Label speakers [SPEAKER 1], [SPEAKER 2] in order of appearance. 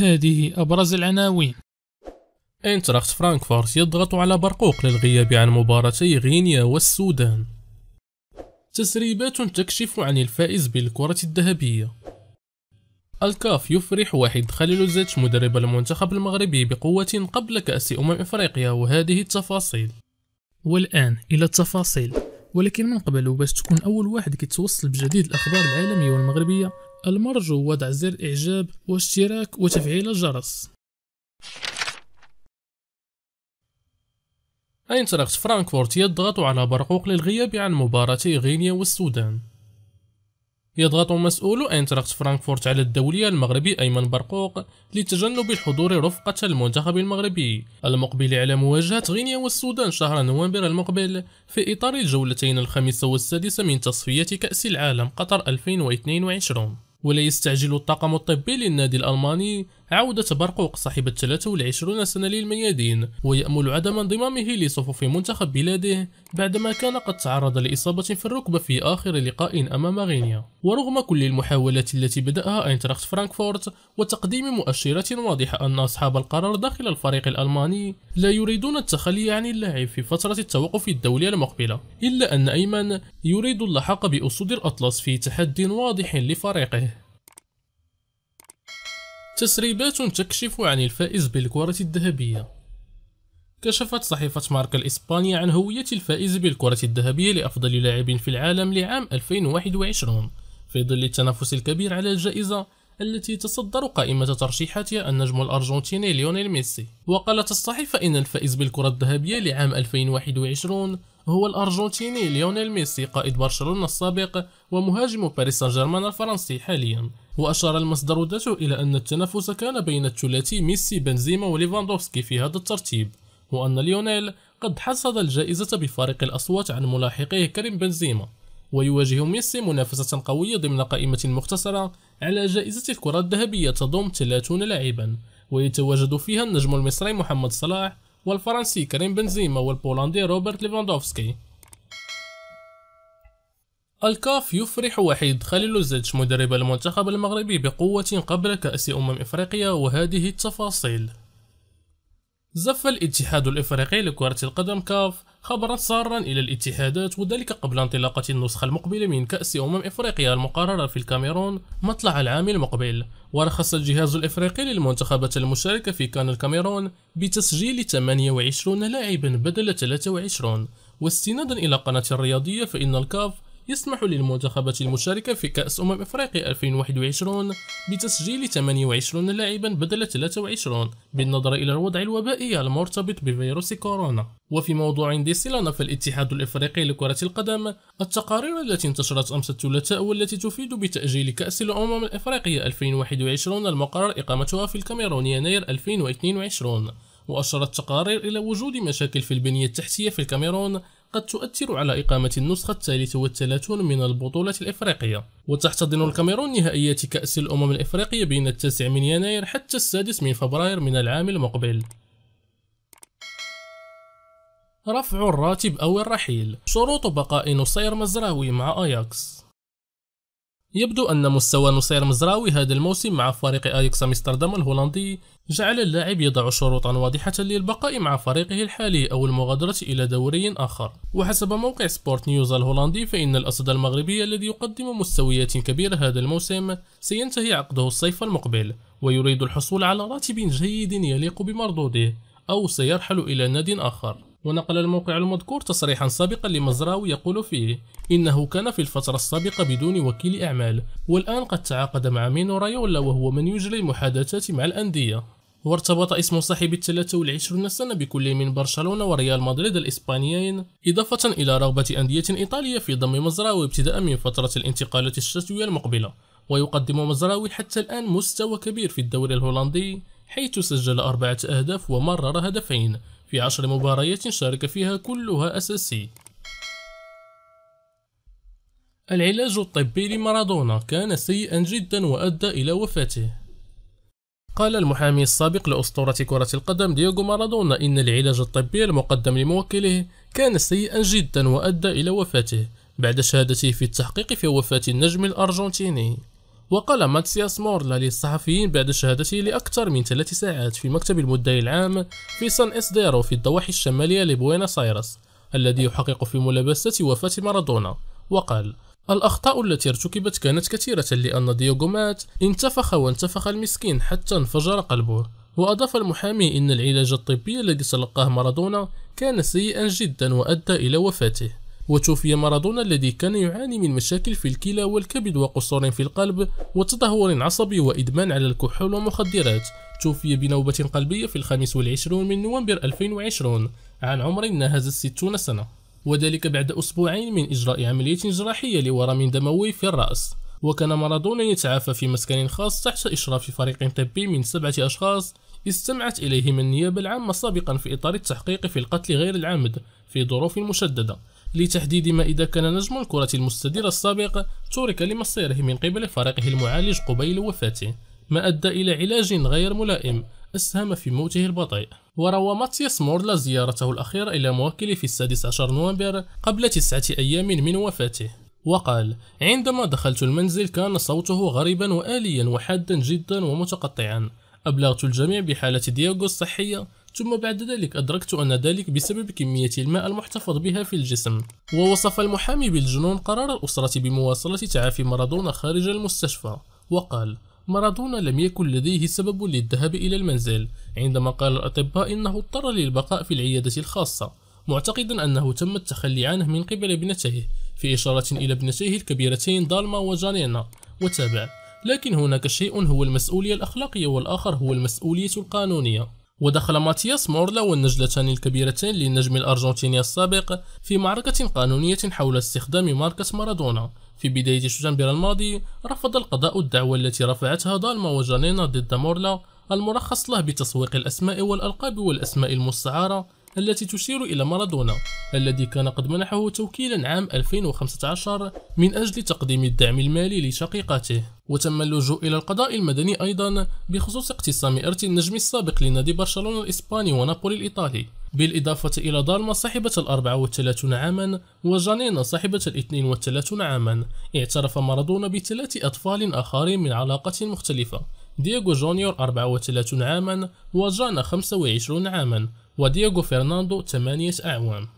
[SPEAKER 1] هذه أبرز العناوين انتراخت فرانكفورت يضغط على برقوق للغياب عن مباراتي غينيا والسودان تسريبات تكشف عن الفائز بالكرة الذهبية الكاف يفرح واحد خليلوزيتش مدرب المنتخب المغربي بقوة قبل كأس أمم إفريقيا وهذه التفاصيل والآن إلى التفاصيل ولكن من قبل وباش تكون أول واحد كيتوصل بجديد الأخبار العالمية والمغربية المرجو وضع زر إعجاب واشتراك وتفعيل الجرس أينتراخت فرانكفورت يضغط على برقوق للغياب عن مباراتي غينيا والسودان يضغط مسؤول أينتراخت فرانكفورت على الدولي المغربي أيمن برقوق لتجنب الحضور رفقة المنتخب المغربي المقبل على مواجهة غينيا والسودان شهر نوفمبر المقبل في إطار الجولتين الخامسة والسادسة من تصفية كأس العالم قطر 2022 ولا يستعجل الطاقم الطبي للنادي الألماني عودة برقوق صاحبة 23 سنة للميادين ويأمل عدم انضمامه لصفوف منتخب بلاده بعدما كان قد تعرض لإصابة في الركبة في آخر لقاء أمام غينيا ورغم كل المحاولات التي بدأها أينتراخت فرانكفورت وتقديم مؤشرات واضحة أن أصحاب القرار داخل الفريق الألماني لا يريدون التخلي عن اللاعب في فترة التوقف الدولي المقبلة إلا أن أيمن يريد اللحاق بأسود الأطلس في تحدي واضح لفريقه تسريبات تكشف عن الفائز بالكرة الذهبية كشفت صحيفة ماركا الإسبانية عن هوية الفائز بالكرة الذهبية لأفضل لاعب في العالم لعام 2021 في ظل التنافس الكبير على الجائزة التي تصدر قائمة ترشيحاتها النجم الأرجنتيني ليونيل ميسي وقالت الصحيفة إن الفائز بالكرة الذهبية لعام 2021 هو الأرجنتيني ليونيل ميسي قائد برشلونة السابق ومهاجم باريس سان جيرمان الفرنسي حاليا وأشار المصدر ذاته إلى أن التنافس كان بين الثلاثي ميسي بنزيما وليفاندوفسكي في هذا الترتيب وأن ليونيل قد حصد الجائزة بفارق الأصوات عن ملاحقه كريم بنزيما ويواجه ميسي منافسة قوية ضمن قائمة مختصرة على جائزة الكرة الذهبية تضم 30 لاعبا ويتواجد فيها النجم المصري محمد صلاح والفرنسي كريم بنزيما والبولندي روبرت ليفاندوفسكي الكاف يفرح وحيد خليل زيتش مدرب المنتخب المغربي بقوة قبل كأس أمم إفريقيا وهذه التفاصيل زف الاتحاد الإفريقي لكرة القدم كاف خبرا سارا إلى الاتحادات وذلك قبل انطلاقة النسخة المقبلة من كأس أمم إفريقيا المقررة في الكاميرون مطلع العام المقبل ورخص الجهاز الإفريقي للمنتخبات المشاركة في كان الكاميرون بتسجيل 28 لاعبا بدل 23 واستنادا إلى قناة الرياضية فإن الكاف يسمح للمنتخبات المشاركة في كأس أمم إفريقيا 2021 بتسجيل 28 لاعبا بدل 23 بالنظر إلى الوضع الوبائي المرتبط بفيروس كورونا وفي موضوع ذي في فالاتحاد الإفريقي لكرة القدم التقارير التي انتشرت أمس الثلاثاء والتي تفيد بتأجيل كأس الأمم الإفريقية 2021 المقرر إقامتها في الكاميرون يناير 2022 وأشارت التقارير إلى وجود مشاكل في البنية التحتية في الكاميرون قد تؤثر على إقامة النسخة الثالثة والثلاثون من البطولة الإفريقية وتحتضن الكاميرون نهائيات كأس الأمم الإفريقية بين التاسع من يناير حتى السادس من فبراير من العام المقبل رفع الراتب أو الرحيل شروط بقاء نصير مزراوي مع أياكس يبدو أن مستوى نصير مزراوي هذا الموسم مع فريق أيكس أمستردام الهولندي جعل اللاعب يضع شروطا واضحة للبقاء مع فريقه الحالي أو المغادرة إلى دوري آخر وحسب موقع سبورت نيوز الهولندي فإن الأسد المغربي الذي يقدم مستويات كبيرة هذا الموسم سينتهي عقده الصيف المقبل ويريد الحصول على راتب جيد يليق بمردوده أو سيرحل إلى نادي آخر ونقل الموقع المذكور تصريحا سابقا لمزراوي يقول فيه إنه كان في الفترة السابقة بدون وكيل أعمال والآن قد تعاقد مع مينو رايولا وهو من يجري المحادثات مع الأندية وارتبط اسم صاحب ال 23 سنة بكل من برشلونة وريال مدريد الإسبانيين إضافة إلى رغبة أندية إيطالية في ضم مزراوي ابتداء من فترة الانتقالات الشتوية المقبلة ويقدم مزراوي حتى الآن مستوى كبير في الدوري الهولندي حيث سجل أربعة أهداف ومرر هدفين في عشر مباريات شارك فيها كلها أساسي العلاج الطبي لمارادونا كان سيئا جدا وأدى إلى وفاته قال المحامي السابق لأسطورة كرة القدم دييغو مارادونا إن العلاج الطبي المقدم لموكله كان سيئا جدا وأدى إلى وفاته بعد شهادته في التحقيق في وفاة النجم الأرجنتيني وقال ماتسياس مورلا للصحفيين بعد شهادته لأكثر من ثلاث ساعات في مكتب المدعي العام في سان إسديرو في الضواحي الشمالية لبوينا سايرس الذي يحقق في ملابسة وفاة مارادونا وقال الأخطاء التي ارتكبت كانت كثيرة لأن ديوغو مات انتفخ وانتفخ المسكين حتى انفجر قلبه وأضاف المحامي إن العلاج الطبي الذي تلقاه مارادونا كان سيئا جدا وأدى إلى وفاته وتوفي مارادونا الذي كان يعاني من مشاكل في الكلى والكبد وقصور في القلب وتدهور عصبي وإدمان على الكحول ومخدرات توفي بنوبة قلبية في الخامس والعشرون من نوفمبر 2020 عن عمر ناهز الستون سنة وذلك بعد أسبوعين من إجراء عملية جراحية لورم دموي في الرأس وكان مارادونا يتعافى في مسكن خاص تحت إشراف فريق طبي من سبعة أشخاص استمعت إليهم النيابة العامة سابقا في إطار التحقيق في القتل غير العمد في ظروف مشددة لتحديد ما إذا كان نجم الكرة المستديرة السابق ترك لمصيره من قبل فريقه المعالج قبيل وفاته ما أدى إلى علاج غير ملائم أسهم في موته البطيء وروى ماتياس مورلا زيارته الأخيرة إلى موكله في السادس عشر نوفمبر قبل تسعة أيام من وفاته وقال عندما دخلت المنزل كان صوته غريبا وآليا وحادا جدا ومتقطعا أبلغت الجميع بحالة دياغو الصحية ثم بعد ذلك أدركت أن ذلك بسبب كمية الماء المحتفظ بها في الجسم ووصف المحامي بالجنون قرار الأسرة بمواصلة تعافي مارادونا خارج المستشفى وقال مارادونا لم يكن لديه سبب للذهاب إلى المنزل عندما قال الأطباء إنه اضطر للبقاء في العيادة الخاصة معتقدا أنه تم التخلي عنه من قبل ابنتيه في إشارة إلى ابنتيه الكبيرتين دالما وجانينا وتابع لكن هناك شيء هو المسؤولية الأخلاقية والآخر هو المسؤولية القانونية ودخل ماتياس مورلا والنجلتان الكبيرتان للنجم الأرجنتيني السابق في معركة قانونية حول استخدام ماركة مارادونا في بداية شتنبر الماضي رفض القضاء الدعوة التي رفعتها دالما وجانينا ضد مورلا المرخص له بتسويق الأسماء والألقاب والأسماء المستعارة التي تشير إلى مارادونا الذي كان قد منحه توكيلا عام 2015 من أجل تقديم الدعم المالي لشقيقته وتم اللجوء إلى القضاء المدني أيضا بخصوص اقتسام إرث النجم السابق لنادي برشلونة الإسباني ونابولي الإيطالي بالإضافة إلى دالما صاحبة الأربعة والثلاثون عاما وجانينا صاحبة الاثنين والثلاثون عاما اعترف مارادونا بثلاث أطفال آخرين من علاقة مختلفة دييغو جونيور 34 عاما وجانا 25 عاما ودييغو فرناندو 8 أعوام